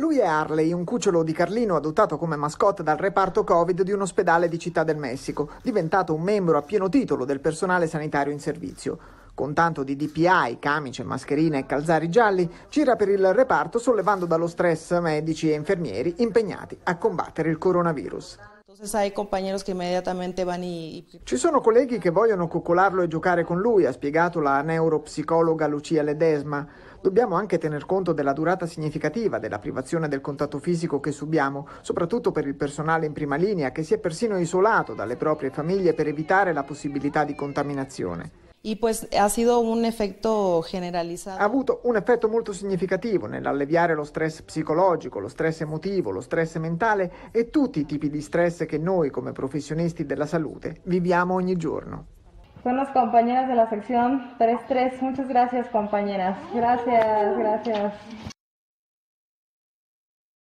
Lui è Harley, un cucciolo di Carlino adottato come mascotte dal reparto Covid di un ospedale di Città del Messico, diventato un membro a pieno titolo del personale sanitario in servizio. Con tanto di DPI, camice, mascherine e calzari gialli, gira per il reparto sollevando dallo stress medici e infermieri impegnati a combattere il coronavirus. Ci sono colleghi che vogliono coccolarlo e giocare con lui, ha spiegato la neuropsicologa Lucia Ledesma. Dobbiamo anche tener conto della durata significativa della privazione del contatto fisico che subiamo, soprattutto per il personale in prima linea che si è persino isolato dalle proprie famiglie per evitare la possibilità di contaminazione. E pues ha sido un effetto generalizzato. Ha avuto un effetto molto significativo nell'alleviare lo stress psicologico, lo stress emotivo, lo stress mentale e tutti i tipi di stress che noi come professionisti della salute viviamo ogni giorno. Son las compañeras de la sección 3-3. Muchas gracias, compañeras. Gracias, gracias.